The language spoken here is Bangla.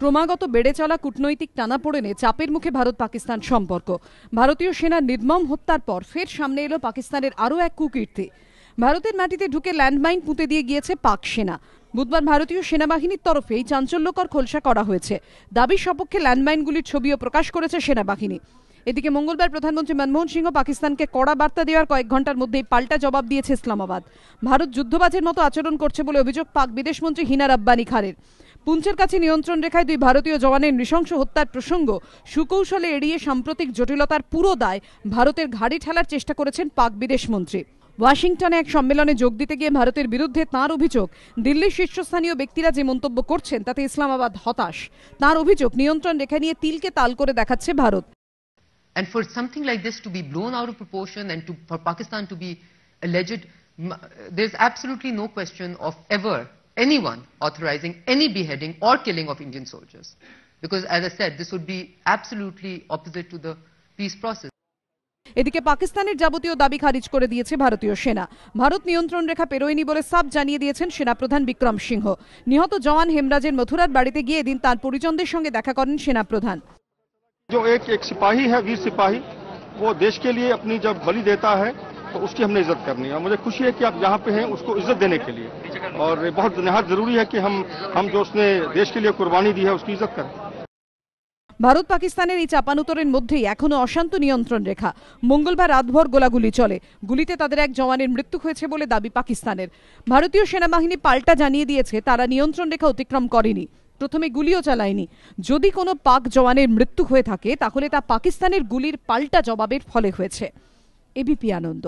ক্রমাগত বেড়ে চলা কূটনৈতিক টানাপোড়েনে চাপের মুখে ভারত পাকিস্তান সম্পর্ক ভারতীয় সেনার নির্মম হত্যার পর ফের সামনে এলো পাকিস্তানের আরও এক কুকীর্তি ভারতের মাটিতে ঢুকে ল্যান্ডমাইন পুঁতে দিয়ে গিয়েছে পাক সেনা বুধবার ভারতীয় সেনাবাহিনীর তরফে এই চাঞ্চল্যকর খোলসা করা হয়েছে দাবির সপক্ষে ল্যান্ডমাইনগুলির ছবিও প্রকাশ করেছে সেনাবাহিনী এদিকে মঙ্গলবার প্রধানমন্ত্রী মনমোহন সিংহ পাকিস্তানকে কড়া বার্তা দেওয়ার কয়েক ঘন্টার মধ্যেই পাল্টা জবাব দিয়েছে ইসলামাবাদ ভারত যুদ্ধবাজের মতো আচরণ করছে বলে অভিযোগ পাক বিদেশমন্ত্রী হিনা রাব্বানি খানের পুঞ্চের কাছে নিয়ন্ত্রণ রেখায় দুই ভারতীয় জওয়ানের নৃশংস হত্যার প্রসঙ্গ সুকৌশলে এড়িয়ে সাম্প্রতিক জটিলতার পুরো দায় ভারতের ঘাড়ি ঠেলার চেষ্টা করেছেন পাক বিদেশমন্ত্রী ওয়াশিংটনে এক সম্মেলনে যোগ দিতে গিয়ে ভারতের বিরুদ্ধে তার অভিযোগ দিল্লির শীর্ষস্থানীয় ব্যক্তিরা যে মন্তব্য করছেন তাতে ইসলামাবাদ হতাশ তার অভিযোগ নিয়ন্ত্রণ রেখা নিয়ে তিলকে তাল করে দেখাচ্ছে Bharat And for something like this to be blown out of proportion and to, for Pakistan to be alleged, there's absolutely no question of ever anyone authorizing any beheading or killing of Indian soldiers. Because as I said, this would be absolutely opposite to the peace process. এদিকে পাকিস্তানের যাবতীয় দাবি খারিজ করে দিয়েছে ভারতীয় সেনা ভারত নিয়ন্ত্রণ রেখা পেরোয়নি বলে সাব জানিয়ে দিয়েছেন সেনাপ্রধান বিক্রম সিংহ নিহত জওয়ান হেমরাজের মথুরার বাড়িতে গিয়ে দিন তার পরিজনদের সঙ্গে দেখা করেন সেনাপ্রধান জো এক এক সিপাহী হ্যা বীর সিপাহী ও দেশকে লিয়ে আপনি জব বলি দেতা হ্যায় तो उसकी हमने इज्जत करनी है और मुझे खुशी है कि आप यहाँ पे हैं उसको इज्जत देने के लिए और बहुत नहायत जरूरी है कि हम हम जो उसने देश के लिए कुर्बानी दी है उसकी इज्जत करें ভারত পাকিস্তানের এই চাপানোতরের মধ্যেই এখনও অশান্ত নিয়ন্ত্রণ রেখা মঙ্গলবার রাতভর গোলাগুলি চলে গুলিতে তাদের এক জওয়ানের মৃত্যু হয়েছে বলে দাবি পাকিস্তানের ভারতীয় সেনাবাহিনী পাল্টা জানিয়ে দিয়েছে তারা নিয়ন্ত্রণ রেখা অতিক্রম করেনি প্রথমে গুলিও চালায়নি যদি কোনো পাক জওয়ানের মৃত্যু হয়ে থাকে তাহলে তা পাকিস্তানের গুলির পাল্টা জবাবের ফলে হয়েছে এবিপি আনন্দ